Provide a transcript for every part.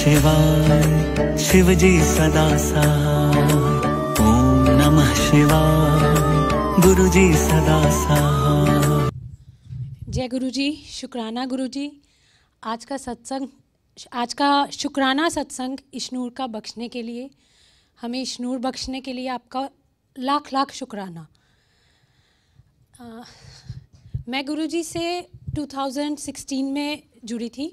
शिवाय शिवजी सदा सहाय ओम नमः शिवाय गुरु जी सदा सहाय जय गुरु जी शुक्राना गुरु जी आज का सत्संग आज का शुक्राना सत्संग इश्नूर का बख्शने के लिए हमें इश्नूर बख्शने के लिए आपका लाख लाख शुक्राना आ, मैं गुरुजी से 2016 में जुड़ी थी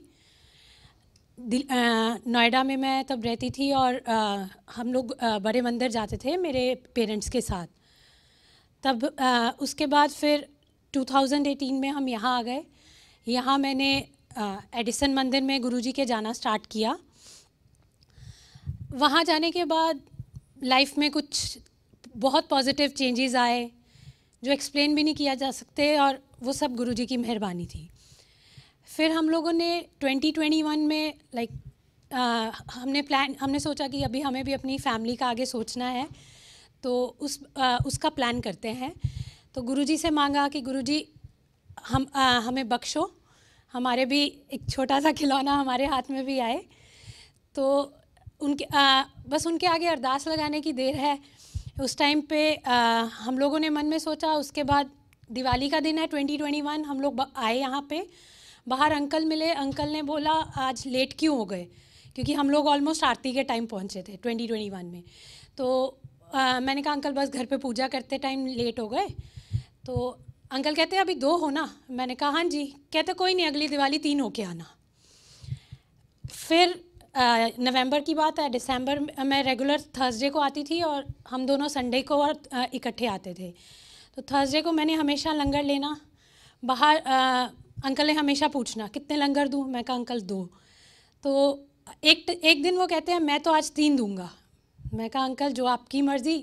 नोएडा में मैं तब रहती थी और आ, हम लोग आ, बड़े मंदिर जाते थे मेरे पेरेंट्स के साथ तब आ, उसके बाद फिर 2018 में हम यहाँ आ गए यहाँ मैंने एडिसन मंदिर में गुरुजी के जाना स्टार्ट किया वहाँ जाने के बाद लाइफ में कुछ बहुत पॉजिटिव चेंजेस आए जो एक्सप्लेन भी नहीं किया जा सकते और वो सब गुरुजी की मेहरबानी थी फिर हम लोगों ने 2021 में लाइक like, uh, हमने प्लान हमने सोचा कि अभी हमें भी अपनी फैमिली का आगे सोचना है तो उस uh, उसका प्लान करते हैं तो गुरुजी से मांगा कि गुरुजी हम uh, हमें बख्शो हमारे भी एक छोटा सा खिलौना हमारे हाथ में भी आए तो उनके आ, बस उनके आगे अरदास लगाने की देर है उस टाइम पे आ, हम लोगों ने मन में सोचा उसके बाद दिवाली का दिन है 2021 हम लोग आए यहाँ पे बाहर अंकल मिले अंकल ने बोला आज लेट क्यों हो गए क्योंकि हम लोग ऑलमोस्ट आरती के टाइम पहुंचे थे 2021 में तो आ, मैंने कहा अंकल बस घर पे पूजा करते टाइम लेट हो गए तो अंकल कहते अभी दो हो ना मैंने कहा हाँ जी कहते कोई नहीं अगली दिवाली तीन होके आना फिर नवंबर की बात है दिसंबर मैं रेगुलर थर्सडे को आती थी और हम दोनों संडे को और इकट्ठे आते थे तो थर्सडे को मैंने हमेशा लंगर लेना बाहर अंकल ने हमेशा पूछना कितने लंगर दूँ मैं कहा अंकल दो तो एक एक दिन वो कहते हैं मैं तो आज तीन दूंगा मैं कहा अंकल जो आपकी मर्ज़ी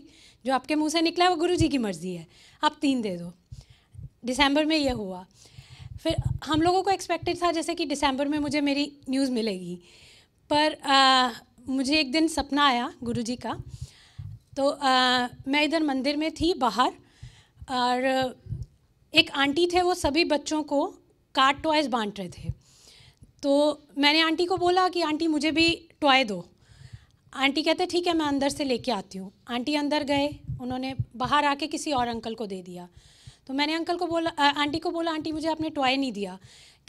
जो आपके मुंह से निकला है वो गुरुजी की मर्ज़ी है आप तीन दे दो दिसंबर में ये हुआ फिर हम लोगों को एक्सपेक्टेड था जैसे कि दिसंबर में मुझे मेरी न्यूज़ मिलेगी पर आ, मुझे एक दिन सपना आया जी का तो आ, मैं इधर मंदिर में थी बाहर और एक आंटी थे वो सभी बच्चों को कार्ड टॉयज़ बांट रहे थे तो मैंने आंटी को बोला कि आंटी मुझे भी टॉय दो आंटी कहते ठीक है मैं अंदर से लेके आती हूँ आंटी अंदर गए उन्होंने बाहर आके किसी और अंकल को दे दिया तो मैंने अंकल को बोला आंटी को बोला आंटी मुझे आपने टॉय नहीं दिया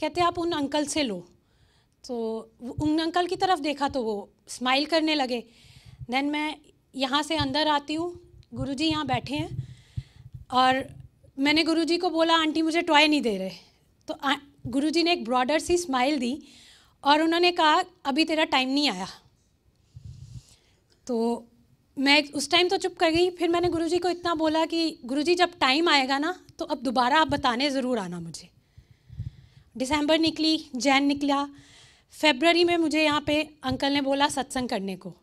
कहते आप उन अंकल से लो तो उन अंकल की तरफ देखा तो वो स्माइल करने लगे देन मैं यहाँ से अंदर आती हूँ गुरुजी यहाँ बैठे हैं और मैंने गुरुजी को बोला आंटी मुझे टॉय नहीं दे रहे तो गुरु ने एक ब्रॉडर सी स्माइल दी और उन्होंने कहा अभी तेरा टाइम नहीं आया तो मैं उस टाइम तो चुप कर गई फिर मैंने गुरुजी को इतना बोला कि गुरुजी जब टाइम आएगा ना तो अब दोबारा आप बताने ज़रूर आना मुझे दिसंबर निकली जैन निकला फेबररी में मुझे यहाँ पे अंकल ने बोला सत्संग करने को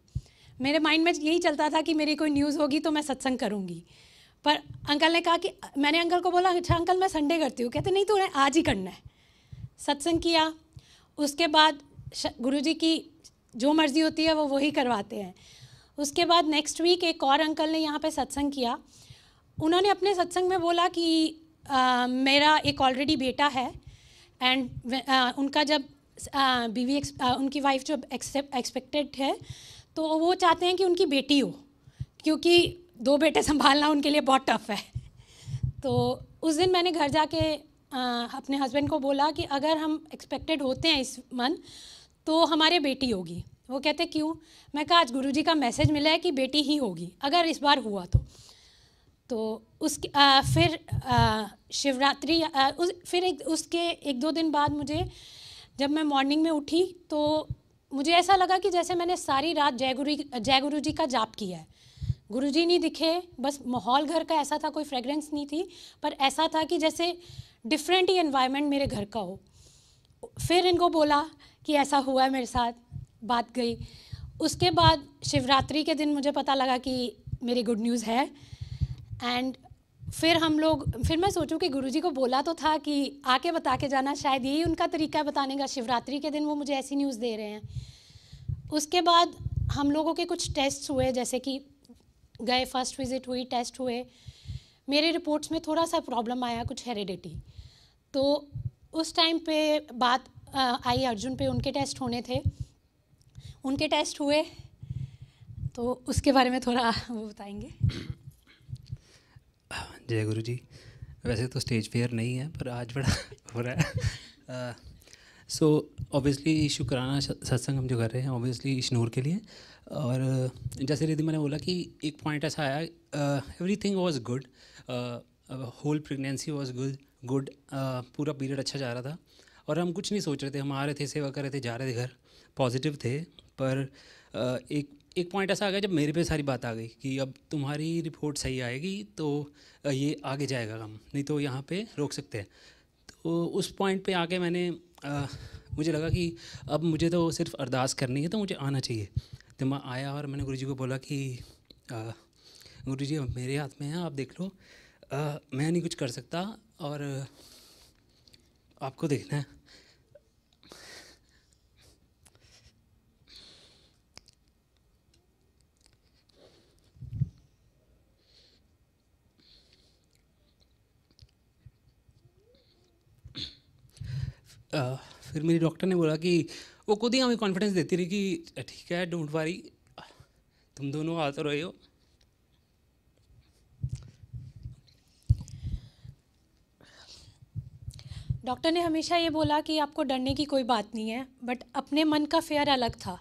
मेरे माइंड में यही चलता था कि मेरी कोई न्यूज़ होगी तो मैं सत्संग करूँगी पर अंकल ने कहा कि मैंने अंकल को बोला अच्छा अंकल मैं संडे करती हूँ कहते नहीं तो उन्हें आज ही करना है सत्संग किया उसके बाद गुरु जी की जो मर्ज़ी होती है वो वही करवाते हैं उसके बाद नेक्स्ट वीक एक और अंकल ने यहाँ पे सत्संग किया उन्होंने अपने सत्संग में बोला कि आ, मेरा एक ऑलरेडी बेटा है एंड उनका जब आ, बीवी आ, उनकी वाइफ जब एक्सपेक्टेड है तो वो चाहते हैं कि उनकी बेटी हो क्योंकि दो बेटे संभालना उनके लिए बहुत टफ है तो उस दिन मैंने घर जाके अपने हस्बैंड को बोला कि अगर हम एक्सपेक्टेड होते हैं इस मंथ तो हमारे बेटी होगी वो कहते क्यों मैं कहा आज गुरुजी का मैसेज मिला है कि बेटी ही होगी अगर इस बार हुआ तो तो उस आ, फिर आ, शिवरात्रि आ, उस फिर एक उसके एक दो दिन बाद मुझे जब मैं मॉर्निंग में उठी तो मुझे ऐसा लगा कि जैसे मैंने सारी रात जय गुरु जय गुरु जी का जाप किया है गुरुजी नहीं दिखे बस माहौल घर का ऐसा था कोई फ्रेगरेंस नहीं थी पर ऐसा था कि जैसे डिफरेंट ही एनवायरनमेंट मेरे घर का हो फिर इनको बोला कि ऐसा हुआ है मेरे साथ बात गई उसके बाद शिवरात्रि के दिन मुझे पता लगा कि मेरी गुड न्यूज़ है एंड फिर हम लोग फिर मैं सोचूं कि गुरुजी को बोला तो था कि आके बता के जाना शायद यही उनका तरीका है बताने का शिवरात्रि के दिन वो मुझे ऐसी न्यूज़ दे रहे हैं उसके बाद हम लोगों के कुछ टेस्ट हुए जैसे कि गए फर्स्ट विज़िट हुई टेस्ट हुए मेरे रिपोर्ट्स में थोड़ा सा प्रॉब्लम आया कुछ हेरिडिटी तो उस टाइम पे बात आई अर्जुन पे उनके टेस्ट होने थे उनके टेस्ट हुए तो उसके बारे में थोड़ा वो बताएंगे जय गुरु जी वैसे तो स्टेज फेयर नहीं है पर आज बड़ा हो रहा है सो ऑब्वियसली शुक्राना सत्संग हम जो कर रहे हैं ऑब्वियसली इश्नूर के लिए और जैसे रिधि मैंने बोला कि एक पॉइंट ऐसा आया एवरी थिंग was good whole pregnancy was good good पूरा पीरियड अच्छा जा रहा था और हम कुछ नहीं सोच रहे थे हम आ रहे थे सेवा कर रहे थे जा रहे थे घर पॉजिटिव थे पर uh, एक एक पॉइंट ऐसा आ गया जब मेरे पे सारी बात आ गई कि अब तुम्हारी रिपोर्ट सही आएगी तो uh, ये आगे जाएगा काम नहीं तो यहाँ पे रोक सकते हैं तो उस पॉइंट पे आके मैंने आ, uh, मुझे लगा कि अब मुझे तो सिर्फ अरदास करनी है तो मुझे आना चाहिए तो मैं आया और मैंने गुरुजी को बोला कि गुरुजी मेरे हाथ में है आप देख लो आ, मैं नहीं कुछ कर सकता और आपको देखना है आ, फिर मेरी डॉक्टर ने बोला कि वो खुद ही हमें कॉन्फिडेंस देती रही कि अच्छा, ठीक है डोंट वरी तुम दोनों आते रहे हो डॉक्टर ने हमेशा ये बोला कि आपको डरने की कोई बात नहीं है बट अपने मन का फेयर अलग था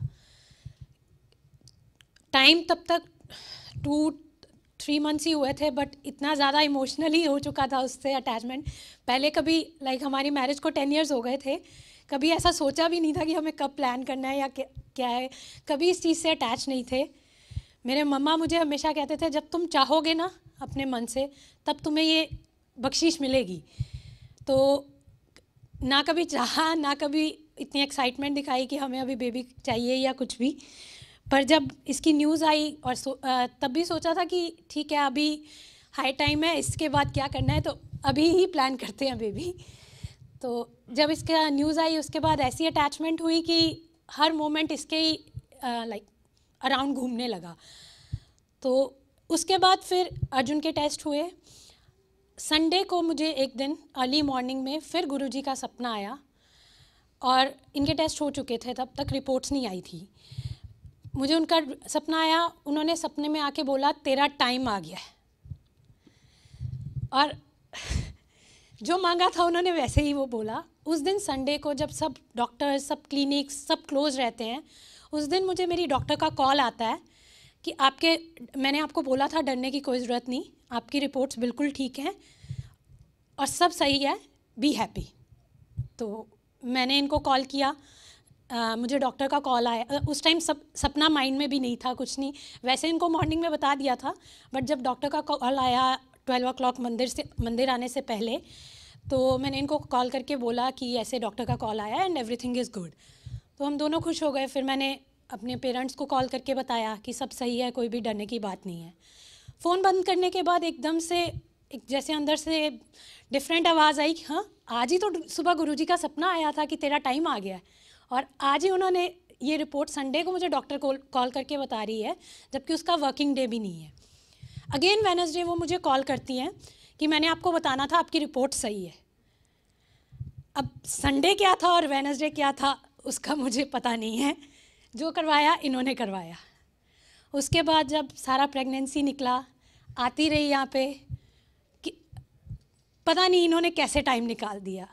टाइम तब तक टू थ्री मंथ्स ही हुए थे बट इतना ज़्यादा इमोशनली हो चुका था उससे अटैचमेंट पहले कभी लाइक like, हमारी मैरिज को टेन इयर्स हो गए थे कभी ऐसा सोचा भी नहीं था कि हमें कब प्लान करना है या क्या है कभी इस चीज़ से अटैच नहीं थे मेरे मम्मा मुझे हमेशा कहते थे जब तुम चाहोगे ना अपने मन से तब तुम्हें ये बख्शीश मिलेगी तो ना कभी चाहा ना कभी इतनी एक्साइटमेंट दिखाई कि हमें अभी बेबी चाहिए या कुछ भी पर जब इसकी न्यूज़ आई और सो, तब भी सोचा था कि ठीक है अभी हाई टाइम है इसके बाद क्या करना है तो अभी ही प्लान करते हैं बेबी तो जब इसका न्यूज़ आई उसके बाद ऐसी अटैचमेंट हुई कि हर मोमेंट इसके ही लाइक अराउंड घूमने लगा तो उसके बाद फिर अर्जुन के टेस्ट हुए संडे को मुझे एक दिन अर्ली मॉर्निंग में फिर गुरुजी का सपना आया और इनके टेस्ट हो चुके थे तब तक रिपोर्ट्स नहीं आई थी मुझे उनका सपना आया उन्होंने सपने में आके बोला तेरा टाइम आ गया है और जो मांगा था उन्होंने वैसे ही वो बोला उस दिन संडे को जब सब डॉक्टर सब क्लिनिक्स सब क्लोज रहते हैं उस दिन मुझे मेरी डॉक्टर का कॉल आता है कि आपके मैंने आपको बोला था डरने की कोई ज़रूरत नहीं आपकी रिपोर्ट्स बिल्कुल ठीक हैं और सब सही है बी हैप्पी तो मैंने इनको कॉल किया आ, मुझे डॉक्टर का कॉल आया उस टाइम सब सपना माइंड में भी नहीं था कुछ नहीं वैसे इनको मॉर्निंग में बता दिया था बट जब डॉक्टर का कॉल आया ट्वेल्व ओ मंदिर से मंदिर आने से पहले तो मैंने इनको कॉल करके बोला कि ऐसे डॉक्टर का कॉल आया एंड एवरीथिंग इज़ गुड तो हम दोनों खुश हो गए फिर मैंने अपने पेरेंट्स को कॉल करके बताया कि सब सही है कोई भी डरने की बात नहीं है फ़ोन बंद करने के बाद एकदम से एक जैसे अंदर से डिफरेंट आवाज़ आई कि हाँ आज ही तो सुबह गुरुजी का सपना आया था कि तेरा टाइम आ गया है और आज ही उन्होंने ये रिपोर्ट संडे को मुझे डॉक्टर कॉल करके बता रही है जबकि उसका वर्किंग डे भी नहीं है अगेन वेनसडे वो मुझे कॉल करती हैं कि मैंने आपको बताना था आपकी रिपोर्ट सही है अब संडे क्या था और वेनसडे क्या था उसका मुझे पता नहीं है जो करवाया इन्होंने करवाया उसके बाद जब सारा प्रेगनेंसी निकला आती रही यहाँ पे कि पता नहीं इन्होंने कैसे टाइम निकाल दिया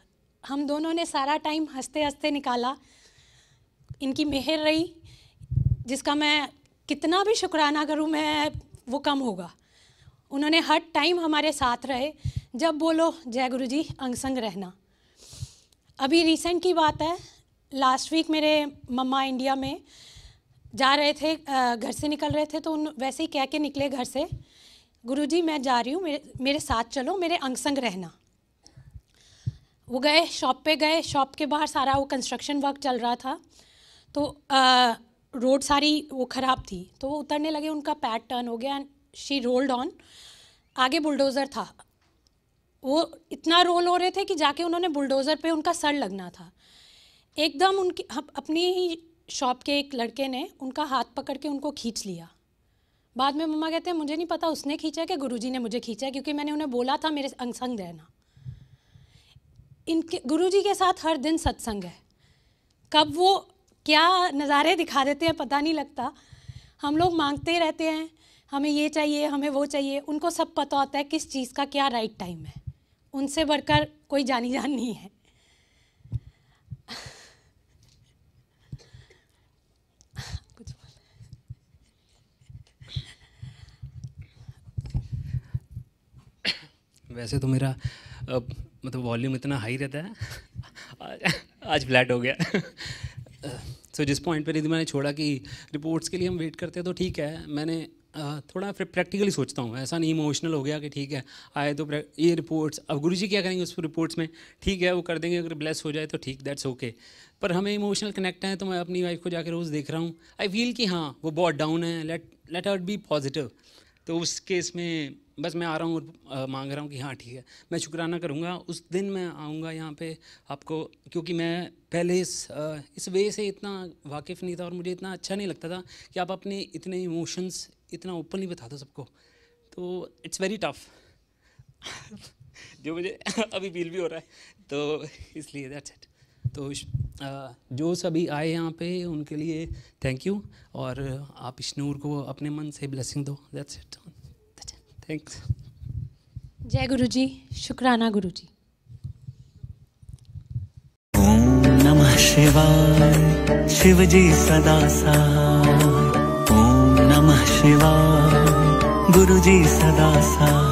हम दोनों ने सारा टाइम हंसते हंसते निकाला इनकी मेहर रही जिसका मैं कितना भी शुक्राना करूँ मैं वो कम होगा उन्होंने हर टाइम हमारे साथ रहे जब बोलो जय गुरु जी अंग संग रहना अभी रिसेंट की बात है लास्ट वीक मेरे मम्मा इंडिया में जा रहे थे घर से निकल रहे थे तो उन वैसे ही कह के निकले घर से गुरु जी मैं जा रही हूँ मेरे मेरे साथ चलो मेरे अंग संग रहना वो गए शॉप पे गए शॉप के बाहर सारा वो कंस्ट्रक्शन वर्क चल रहा था तो आ, रोड सारी वो ख़राब थी तो वो उतरने लगे उनका पैड टर्न हो गया एंड शी रोल्ड ऑन आगे बुलडोज़र था वो इतना रोल हो रहे थे कि जाके उन्होंने बुलडोज़र पे उनका सर लगना था एकदम उनकी अपनी ही शॉप के एक लड़के ने उनका हाथ पकड़ के उनको खींच लिया बाद में मम्मा कहते हैं मुझे नहीं पता उसने खींचा कि गुरुजी ने मुझे खींचा क्योंकि मैंने उन्हें बोला था मेरे अंग संग रहना इनके गुरु के साथ हर दिन सत्संग है कब वो क्या नज़ारे दिखा देते हैं पता नहीं लगता हम लोग मांगते रहते हैं हमें ये चाहिए हमें वो चाहिए उनको सब पता होता है किस चीज़ का क्या राइट टाइम है उनसे बढ़कर कोई जानी जान नहीं है वैसे तो मेरा अब, मतलब वॉल्यूम इतना हाई रहता है आज फ्लैट हो गया सो so, जिस पॉइंट पर यदि मैंने छोड़ा कि रिपोर्ट्स के लिए हम वेट करते हैं तो ठीक है मैंने थोड़ा फिर प्रैक्टिकली सोचता हूँ ऐसा नहीं इमोशनल हो गया कि ठीक है आए तो ये रिपोर्ट्स अब गुरु जी क्या करेंगे उस रिपोर्ट्स में ठीक है वो कर देंगे अगर ब्लेस हो जाए तो ठीक दैट्स ओके पर हमें इमोशनल कनेक्ट है तो मैं अपनी वाइफ को जाकर रोज़ देख रहा हूँ आई फील कि हाँ वो बहुत डाउन है let let out be positive तो उस केस में बस मैं आ रहा हूँ और मांग रहा हूँ कि हाँ ठीक है मैं शुक्राना करूँगा उस दिन मैं आऊँगा यहाँ पे आपको क्योंकि मैं पहले इस इस वे से इतना वाकिफ़ नहीं था और मुझे इतना अच्छा नहीं लगता था कि आप अपने इतने इमोशंस इतना ओपनली बता दो सबको तो इट्स वेरी टफ जो मुझे अभी फील भी हो रहा है तो इसलिए दैट्स इट तो जो सभी आए यहाँ पे उनके लिए थैंक यू और आप इश्नूर को अपने मन से ब्लेसिंग दो दैट्स इट थैंक्स जय गुरु जी शुक्राना गुरु जी ओम नमः शिवाय शिव जी सदा सा शिवा गुरुजी सदा सा